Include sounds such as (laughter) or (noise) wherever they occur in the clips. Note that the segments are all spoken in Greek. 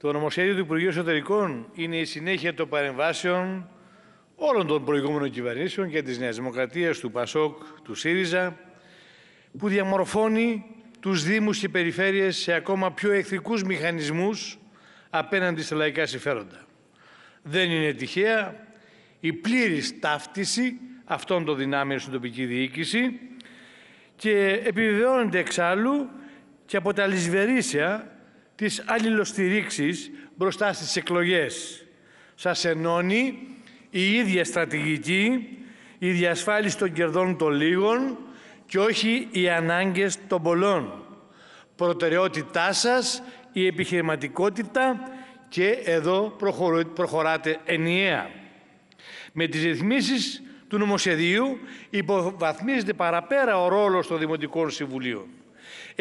Το νομοσχέδιο του Υπουργείου Εσωτερικών είναι η συνέχεια των παρεμβάσεων όλων των προηγούμενων κυβερνήσεων και της Νέας Δημοκρατίας, του ΠΑΣΟΚ, του ΣΥΡΙΖΑ, που διαμορφώνει τους Δήμους και Περιφέρειες σε ακόμα πιο εχθρικούς μηχανισμούς απέναντι στα λαϊκά συμφέροντα. Δεν είναι τυχαία η πλήρης ταύτιση αυτών των δυνάμεων στην τοπική διοίκηση και επιβεβαιώνεται εξάλλου και από τα λησβερήσια της αλληλοστηρίξης μπροστά στις εκλογές. Σας ενώνει η ίδια στρατηγική, η διασφάλιση των κερδών των λίγων και όχι οι ανάγκες των πολλών. Προτεραιότητά σας η επιχειρηματικότητα και εδώ προχωράτε ενιαία. Με τις ρυθμίσεις του νομοσχεδίου υποβαθμίζεται παραπέρα ο ρόλος των Δημοτικών Συμβουλίων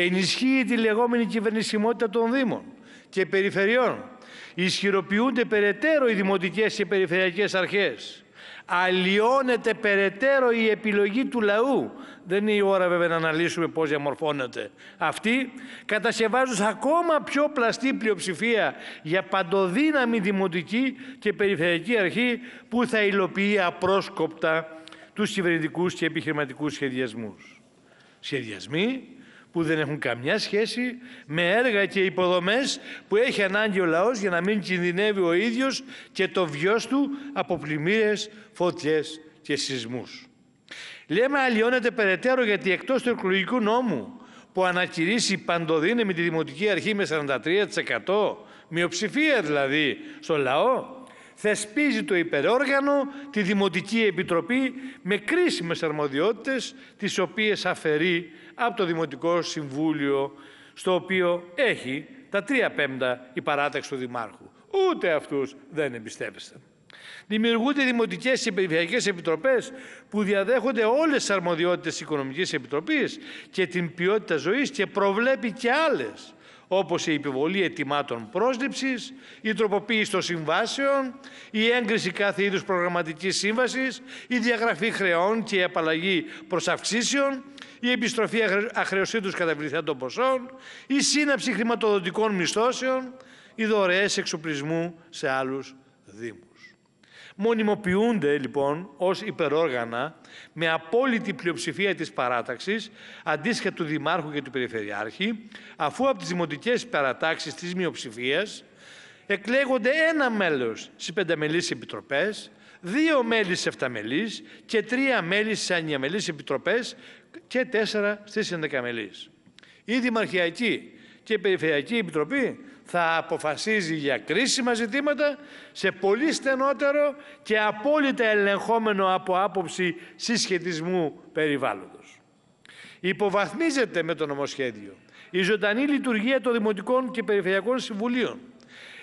ενισχύει τη λεγόμενη κυβερνησιμότητα των Δήμων και περιφερειών. Ισχυροποιούνται περαιτέρω οι δημοτικές και περιφερειακές αρχές. Αλλοιώνεται περαιτέρω η επιλογή του λαού. Δεν είναι η ώρα βέβαια να αναλύσουμε πώς διαμορφώνεται. Αυτή κατασκευάζουν ακόμα πιο πλαστή πλειοψηφία για παντοδύναμη δημοτική και περιφερειακή αρχή που θα υλοποιεί απρόσκοπτα τους κυβερνητικούς και επιχειρηματικούς σχεδιασμούς. Σχεδιασμοί που δεν έχουν καμιά σχέση με έργα και υποδομές που έχει ανάγκη ο λαός για να μην κινδυνεύει ο ίδιος και το βιός του από πλημμύρες, φωτιές και σεισμούς. Λέμε αλλοιώνεται περαιτέρω γιατί εκτός του εκλογικού νόμου που ανακηρύσσει παντοδύναμη τη Δημοτική Αρχή με 43% μειοψηφία δηλαδή στο λαό θεσπίζει το υπερόργανο, τη Δημοτική Επιτροπή, με κρίσιμες αρμοδιότητες, τις οποίες αφαιρεί από το Δημοτικό Συμβούλιο, στο οποίο έχει τα τρία πέμπτα η παράταξη του Δημάρχου. Ούτε αυτούς δεν εμπιστεύεστε. Δημιουργούνται δημοτικές και περιφερειακέ επιτροπές που διαδέχονται όλες τις αρμοδιότητες της Οικονομικής Επιτροπής και την ποιότητα ζωής και προβλέπει και άλλες όπως η επιβολή ετοιμάτων πρόσληψης, η τροποποίηση των συμβάσεων, η έγκριση κάθε είδους προγραμματικής σύμβασης, η διαγραφή χρεών και η απαλλαγή προσαυξήσεων, η επιστροφή αχρεωσίτους καταβληθέντων ποσών, η σύναψη χρηματοδοτικών μισθώσεων, οι δωρεές εξοπλισμού σε άλλους δήμους. Μονιμοποιούνται λοιπόν ως υπερόργανα με απόλυτη πλειοψηφία της παράταξης, αντίστοιχα του Δημάρχου και του Περιφερειάρχη, αφού από τις δημοτικές παρατάξεις της μειοψηφίας εκλέγονται ένα μέλος στις πενταμελείς επιτροπές, δύο μέλη σε εφταμελείς και τρία μέλη στις ανιαμελείς επιτροπές και τέσσερα στις ενδεκαμελείς. Η Δημαρχιακή και η Περιφερειακή Επιτροπή θα αποφασίζει για κρίσιμα ζητήματα σε πολύ στενότερο και απόλυτα ελεγχόμενο από άποψη συσχετισμού περιβάλλοντος. Υποβαθμίζεται με το νομοσχέδιο η ζωντανή λειτουργία των Δημοτικών και Περιφερειακών Συμβουλίων.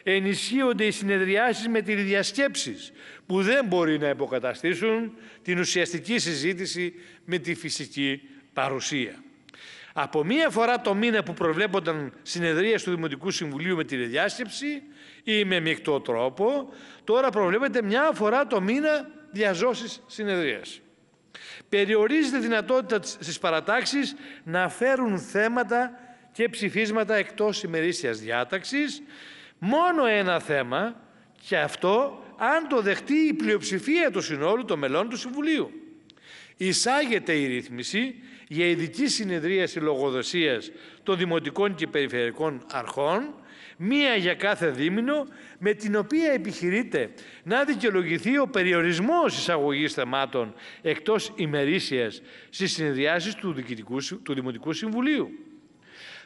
Ενισχύονται οι συνεδριάσεις με τηλεδιασκέψεις που δεν μπορεί να υποκαταστήσουν την ουσιαστική συζήτηση με τη φυσική παρουσία. Από μία φορά το μήνα που προβλέπονταν συνεδρίες του Δημοτικού Συμβουλίου με τηλεδιάσκεψη ή με μεικτό τρόπο, τώρα προβλέπεται μια φορά το μήνα διαζώσεις συνεδρίας. Περιορίζεται η δυνατότητα στις παρατάξεις να φέρουν θέματα και ψηφίσματα εκτός ημερήσιας διάταξης, μόνο ένα θέμα και αυτό αν το δεχτεί η πλειοψηφία του συνόλου των μελών του Συμβουλίου. Εισάγεται η ρύθμιση για ειδική συνεδρίαση λογοδοσίας των δημοτικών και περιφερειακών αρχών, μία για κάθε δίμηνο, με την οποία επιχειρείται να δικαιολογηθεί ο περιορισμός εισαγωγής θεμάτων εκτός ημερήσιας στις συνεδριάσεις του, του Δημοτικού Συμβουλίου.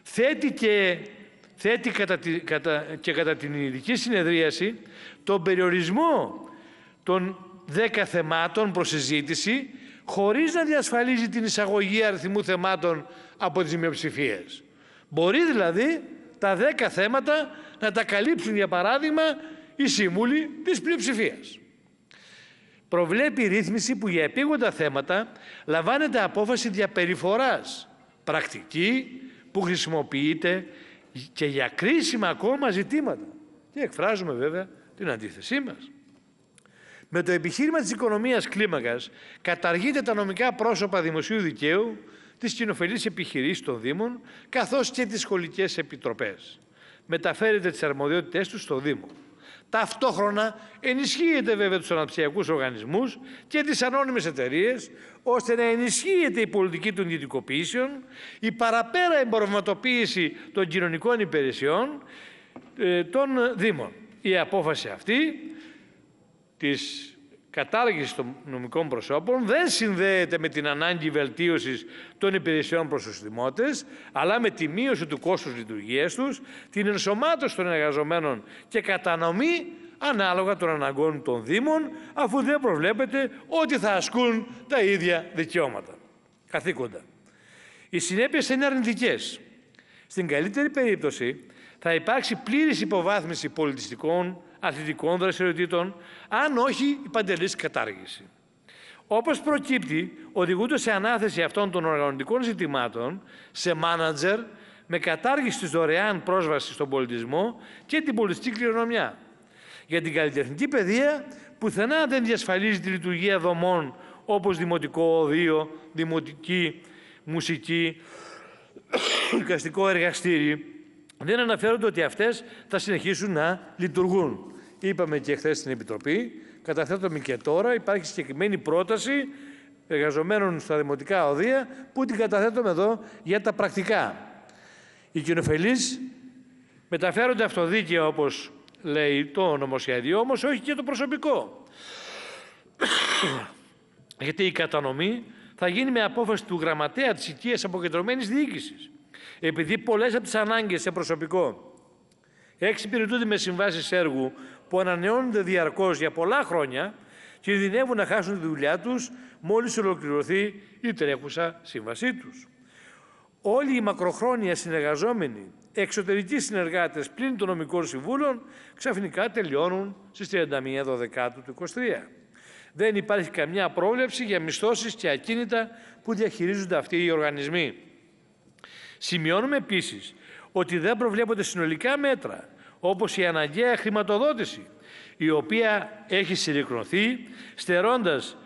Θέτει και κατά και κατά την ειδική συνεδρίαση τον περιορισμό των 10 θεμάτων προς συζήτηση χωρίς να διασφαλίζει την εισαγωγή αριθμού θεμάτων από τις μειοψηφίες. Μπορεί δηλαδή τα 10 θέματα να τα καλύψουν, για παράδειγμα, οι σύμβουλοι της πλειοψηφίας. Προβλέπει η ρύθμιση που για επίγοντα θέματα λαμβάνεται απόφαση διαπεριφοράς, πρακτική που χρησιμοποιείται και για κρίσιμα ακόμα ζητήματα. Και εκφράζουμε βέβαια την αντίθεσή μας. Με το επιχείρημα της οικονομίας κλίμακας καταργείται τα νομικά πρόσωπα δημοσίου δικαίου, τις κοινοφελείς επιχειρήσεις των Δήμων, καθώς και τις σχολικές επιτροπές. Μεταφέρεται τις αρμοδιότητές τους στο Δήμο. Ταυτόχρονα ενισχύεται βέβαια τους αναψιακούς οργανισμούς και τις ανώνυμες εταιρείες, ώστε να ενισχύεται η πολιτική των ιδιωτικοποιήσεων, η παραπέρα εμπορευματοποίηση των κοινωνικών υπηρεσιών ε, των Δήμων. Η απόφαση αυτή της κατάργησης των νομικών προσώπων δεν συνδέεται με την ανάγκη βελτίωσης των υπηρεσιών προς τους δημότες, αλλά με τη μείωση του κόστους λειτουργίας τους, την ενσωμάτωση των εργαζομένων και κατανομή ανάλογα των αναγκών των Δήμων, αφού δεν προβλέπεται ότι θα ασκούν τα ίδια δικαιώματα. Καθήκοντα. Οι συνέπειες είναι αρνητικές. Στην καλύτερη περίπτωση θα υπάρξει πλήρης υποβάθμιση πολιτιστικών, αθλητικών δραστηριοτήτων, αν όχι η παντελής κατάργηση. Όπως προκύπτει, οδηγούνται σε ανάθεση αυτών των οργανωτικών ζητημάτων σε μάνατζερ με κατάργηση της δωρεάν πρόσβασης στον πολιτισμό και την πολιτιστική κληρονομιά. Για την καλλιτεχνική παιδεία πουθενά δεν διασφαλίζει τη λειτουργία δομών όπως δημοτικό οδείο, δημοτική, μουσική, δικαστικό (coughs) εργαστήριο δεν αναφέρονται ότι αυτές θα συνεχίσουν να λειτουργούν. Είπαμε και χθες στην Επιτροπή, καταθέτουμε και τώρα, υπάρχει συγκεκριμένη πρόταση εργαζομένων στα δημοτικά οδεία που την καταθέτουμε εδώ για τα πρακτικά. Οι κοινοφελείς μεταφέρονται αυτοδίκαια όπως λέει το νομοσχέδιο, όμως όχι και το προσωπικό. (coughs) Γιατί η κατανομή θα γίνει με απόφαση του γραμματέα της οικίας αποκεντρωμένης διοίκησης. Επειδή πολλές από τις ανάγκες σε προσωπικό εξυπηρετούνται με συμβάσεις έργου που ανανεώνονται διαρκώς για πολλά χρόνια, κινδυνεύουν να χάσουν τη δουλειά τους μόλις ολοκληρωθεί η τρέχουσα σύμβασή τους. Όλοι οι μακροχρόνια συνεργαζόμενοι εξωτερικοί συνεργάτες πλην των νομικών συμβούλων ξαφνικά τελειώνουν στις 31 Δεκάτου του 2023. Δεν υπάρχει καμιά πρόβλεψη για μισθώσεις και ακίνητα που διαχειρίζονται αυτοί οι οργανισμοί. Σημειώνουμε επίσης ότι δεν προβλέπονται συνολικά μέτρα, όπως η αναγκαία χρηματοδότηση, η οποία έχει συρρυκνωθεί, στερώντας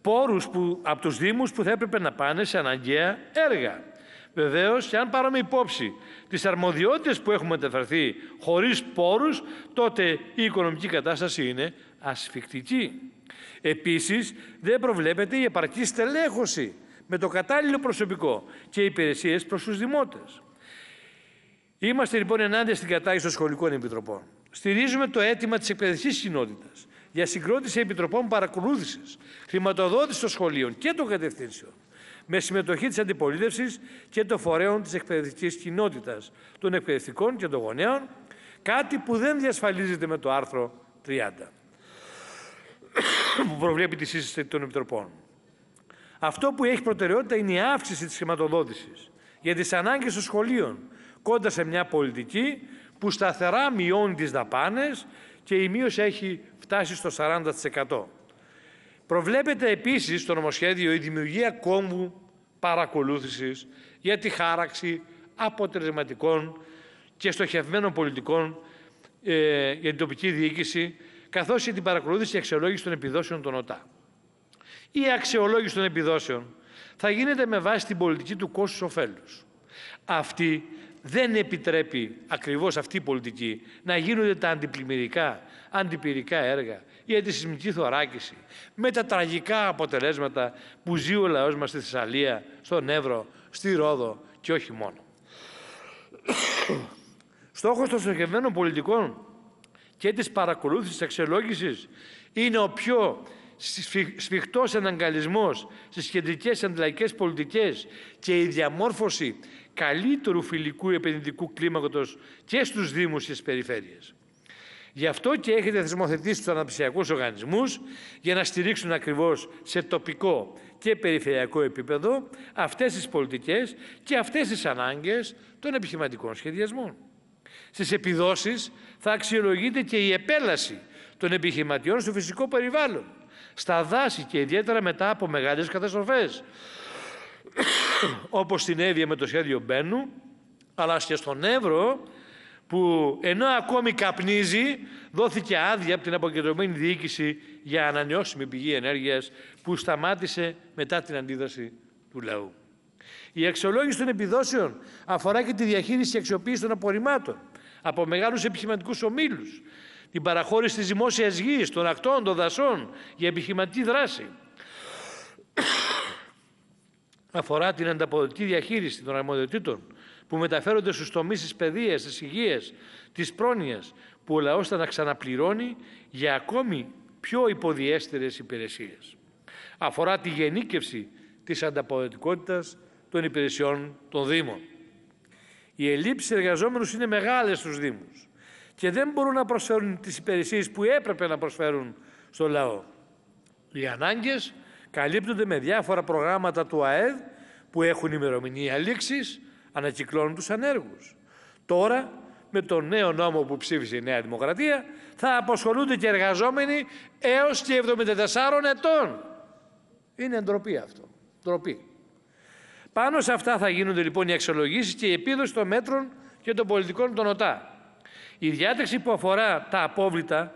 πόρους που, από τους Δήμους που θα έπρεπε να πάνε σε αναγκαία έργα. Βεβαίως, αν πάρουμε υπόψη τις αρμοδιότητες που έχουν μεταφερθεί χωρίς πόρους, τότε η οικονομική κατάσταση είναι ασφικτική. Επίσης, δεν προβλέπεται η επαρκή στελέχωση με το κατάλληλο προσωπικό και υπηρεσίες προς τους δημότες. Είμαστε λοιπόν ενάντια στην κατάργηση των σχολικών επιτροπών. Στηρίζουμε το αίτημα της εκπαιδευτικής κοινότητας για συγκρότηση επιτροπών παρακολούθησης, χρηματοδότησης των σχολείων και των κατευθύνσεων, με συμμετοχή της αντιπολίτευσης και των φορέων της εκπαιδευτικής κοινότητας, των εκπαιδευτικών και των γονέων, κάτι που δεν διασφαλίζεται με το άρθρο 30, που προβλέπει τη σύσταση των επιτροπών. Αυτό που έχει προτεραιότητα είναι η αύξηση της χρηματοδότησης για τις ανάγκες των σχολείων, κοντά σε μια πολιτική που σταθερά μειώνει τις δαπάνες και η μείωση έχει φτάσει στο 40%. Προβλέπεται επίσης στο νομοσχέδιο η δημιουργία κόμβου παρακολούθησης για τη χάραξη αποτελεσματικών και στοχευμένων πολιτικών ε, για την τοπική διοίκηση, καθώς και την παρακολούθηση και των επιδόσεων των ΟΤΑ η αξιολόγηση των επιδόσεων θα γίνεται με βάση την πολιτική του κόστους ωφέλους. Αυτή δεν επιτρέπει ακριβώς αυτή η πολιτική να γίνονται τα αντιπλημμυρικά, αντιπυρικά έργα, η αντισυσμική θωράκιση, με τα τραγικά αποτελέσματα που ζει ο λαός μας στη Θεσσαλία, στον Εύρο, στη Ρόδο και όχι μόνο. (coughs) Στόχος των στοχευμένων πολιτικών και της παρακολούθησης της είναι ο πιο σφιχτός εναγκαλισμός στις κεντρικές αντιλαϊκές πολιτικές και η διαμόρφωση καλύτερου φιλικού επενδυτικού κλίματος και στους Δήμους και στις περιφέρειες. Γι' αυτό και έχετε θεσμοθετήσει τους αναπτυσιακούς οργανισμούς για να στηρίξουν ακριβώς σε τοπικό και περιφερειακό επίπεδο αυτές τις πολιτικές και αυτές τις ανάγκες των επιχειρηματικών σχεδιασμών. Στις επιδόσεις θα αξιολογείται και η επέλαση των επιχειρηματιών στο φυσικό περιβάλλον στα δάση και ιδιαίτερα μετά από μεγάλες καταστροφές. (coughs) Όπως Εύβοια με το σχέδιο Μπένου, αλλά και στον Εύρο, που ενώ ακόμη καπνίζει, δόθηκε άδεια από την αποκεντρωμένη διοίκηση για ανανεώσιμη πηγή ενέργειας που σταμάτησε μετά την αντίδραση του λαού. Η αξιολόγηση των επιδόσεων αφορά και τη διαχείριση και αξιοποίηση των απορριμμάτων από μεγάλους επιχειρηματικούς ομίλους, την παραχώρηση της δημόσιας γης, των ακτών, των δασών για επιχειρηματική δράση. (coughs) Αφορά την ανταποδοτική διαχείριση των αρμοδιοτήτων που μεταφέρονται στους τομείς της παιδείας, της υγείας, της πρόνοιας, που ο λαός θα να ξαναπληρώνει για ακόμη πιο υποδιέστερες υπηρεσίες. Αφορά τη γενίκευση της ανταποδοτικότητας των υπηρεσιών των Δήμων. Οι ελλείψεις εργαζόμενους είναι μεγάλες στους Δήμους και δεν μπορούν να προσφέρουν τις υπηρεσίες που έπρεπε να προσφέρουν στο λαό. Οι ανάγκες καλύπτονται με διάφορα προγράμματα του ΑΕΔ που έχουν ημερομηνία λήξης, ανακυκλώνουν τους ανέργους. Τώρα, με τον νέο νόμο που ψήφισε η Νέα Δημοκρατία, θα αποσχολούνται και εργαζόμενοι έως και 74 ετών. Είναι ντροπή αυτό. Ντροπή. Πάνω σε αυτά θα γίνονται λοιπόν οι αξιολογήσεις και η επίδοση των μέτρων και των πολιτικών των ΟΤΑ. Η διάταξη που αφορά τα απόβλητα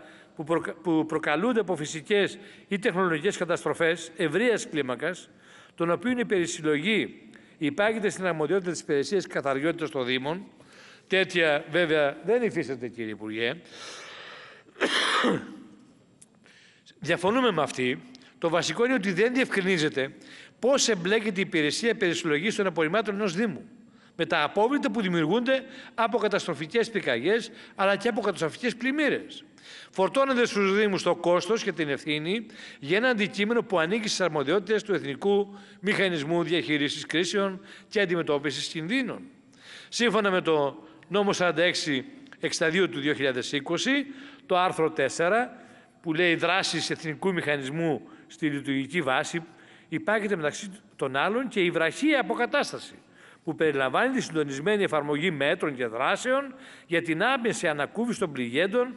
που προκαλούνται από φυσικές ή τεχνολογικές καταστροφές ευρείας κλίμακας, των οποίων η περισυλλογή υπάγεται στην αρμοδιότητα της υπηρεσίας καθαριότητας των Δήμων. Τέτοια βέβαια δεν υφίσταται κύριε Υπουργέ. (coughs) Διαφωνούμε με αυτή. Το βασικό είναι ότι δεν διευκρινίζεται πώς εμπλέκεται η υπηρεσία περισυλλογής των απορριμμάτων ενός Δήμου με τα απόβλητα που δημιουργούνται από καταστροφικές πυρκαγιές αλλά και από καταστροφικές πλημμύρες. Φορτώνονται στους Δήμους το κόστος και την ευθύνη για ένα αντικείμενο που ανήκει στις αρμοδιότητες του Εθνικού Μηχανισμού Διαχείρισης Κρίσεων και αντιμετώπισης Κινδύνων. Σύμφωνα με το νόμο 46 62 του 2020, το άρθρο 4, που λέει δράσεις εθνικού μηχανισμού στη λειτουργική βάση, υπάρχει μεταξύ των άλλων και η βραχή αποκατάσταση που περιλαμβάνει τη συντονισμένη εφαρμογή μέτρων και δράσεων για την άμεση ανακούφιση των πληγέντων,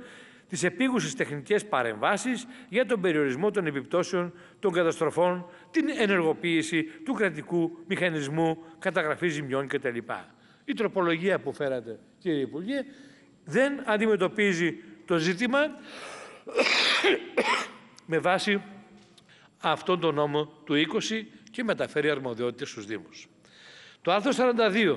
τις επίγουσες τεχνικές παρεμβάσεις για τον περιορισμό των επιπτώσεων των καταστροφών, την ενεργοποίηση του κρατικού μηχανισμού καταγραφής ζημιών κτλ. Η τροπολογία που φέρατε, κύριε Υπουργέ, δεν αντιμετωπίζει το ζήτημα με βάση αυτόν τον νόμο του 20 και μεταφέρει αρμοδιότητες στους Δήμους. Το άρθρο 42.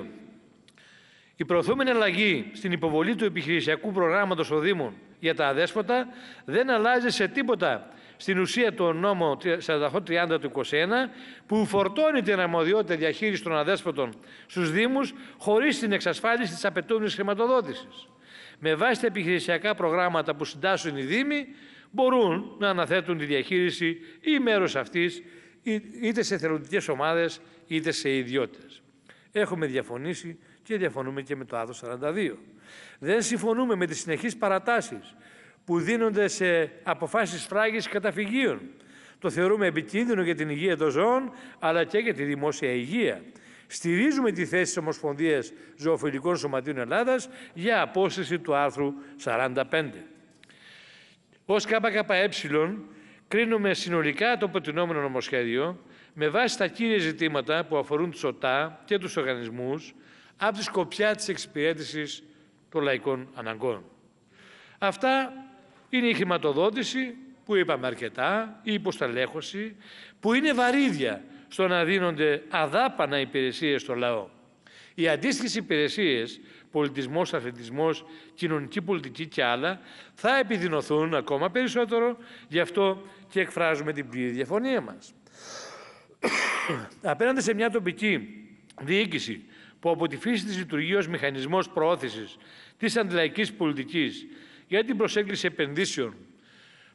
Η προωθούμενη αλλαγή στην υποβολή του επιχειρησιακού προγράμματος προγράμματος Δήμων για τα αδέσποτα δεν αλλάζει σε τίποτα στην ουσία του νόμου 4830 του 21 που φορτώνει την αρμοδιότητα διαχείρισης των αδέσποτων στους Δήμους χωρίς την εξασφάλιση της απαιτούμενης χρηματοδότησης. Με βάση τα επιχειρησιακά προγράμματα που συντάσσουν οι Δήμοι μπορούν να αναθέτουν τη διαχείριση ή μέρος αυτής είτε σε θελοντικές ομάδες είτε σε ιδιώτες. Έχουμε διαφωνήσει και διαφωνούμε και με το άρθρο 42. Δεν συμφωνούμε με τις συνεχείς παρατάσεις που δίνονται σε αποφάσεις φράγης καταφυγίων. Το θεωρούμε επικίνδυνο για την υγεία των ζώων, αλλά και για τη δημόσια υγεία. Στηρίζουμε τη θέση της Ομοσπονδίας Ζωοφιλικών Σωματείων Ελλάδας για απόσυρση του άρθρου 45. Ως ΚΚΕ κρίνουμε συνολικά το προτινόμενο νομοσχέδιο με βάση τα κύρια ζητήματα που αφορούν τους ΟΤΑ και τους οργανισμούς από τη σκοπιά της εξυπηρέτησης των λαϊκών αναγκών. Αυτά είναι η χρηματοδότηση που είπαμε αρκετά, η υποσταλέχωση, που είναι βαρύδια στο να δίνονται αδάπανα υπηρεσίες στο λαό. Οι αντίστοιχες υπηρεσίες, πολιτισμός, αθλητισμός, κοινωνική πολιτική και άλλα, θα επιδεινωθούν ακόμα περισσότερο, γι' αυτό και εκφράζουμε την πλήρη διαφωνία μας. Απέναντι σε μια τοπική διοίκηση που από τη φύση της λειτουργεί ως μηχανισμός προώθησης της αντιλαϊκής πολιτικής για την προσέγγιση επενδύσεων,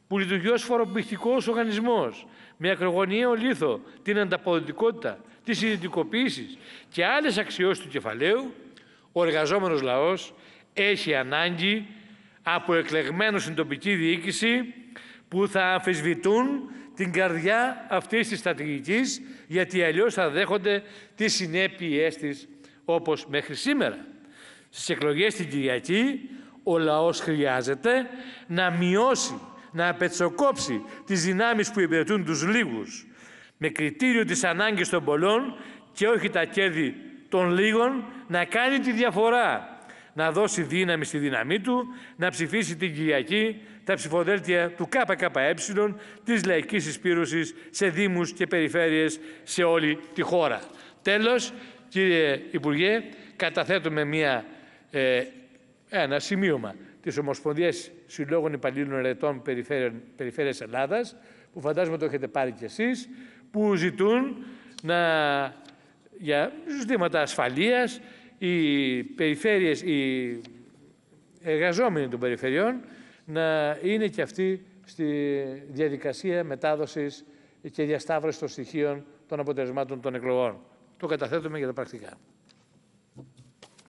που λειτουργεί ως φοροπηχτικός οργανισμός με ακρογωνιαίο λίθο την ανταποδοτικότητα, τις συνειδητικοποίησεις και άλλες αξιώσεις του κεφαλαίου, ο εργαζόμενος λαός έχει ανάγκη από εκλεγμένους στην τοπική διοίκηση που θα αμφισβητούν την καρδιά αυτής της στρατηγικής, γιατί αλλιώς θα δέχονται τις συνέπειές της όπως μέχρι σήμερα. Στις εκλογές την Κυριακή ο λαός χρειάζεται να μειώσει, να απετσοκόψει τις δυνάμεις που υπηρετούν τους λίγους με κριτήριο της ανάγκης των πολλών και όχι τα κέρδη των λίγων να κάνει τη διαφορά, να δώσει δύναμη στη δύναμή του, να ψηφίσει την Κυριακή τα ψηφοδέλτια του ΚΚΕ της λαϊκής εισπύρωσης σε δήμους και περιφέρειες σε όλη τη χώρα. Τέλος, κύριε Υπουργέ, καταθέτουμε μια, ε, ένα σημείωμα της Ομοσπονδίας Συλλόγων Υπαλλήλων Ερετών Περιφέρειας Ελλάδας, που φαντάζομαι το έχετε πάρει κι εσείς, που ζητούν να, για ζητήματα ασφαλείας οι περιφέρειες, οι εργαζόμενοι των περιφερειών να είναι και αυτή στη διαδικασία μετάδοσης και διασταύρωσης των στοιχείων των αποτελεσμάτων των εκλογών. Το καταθέτουμε για τα πρακτικά.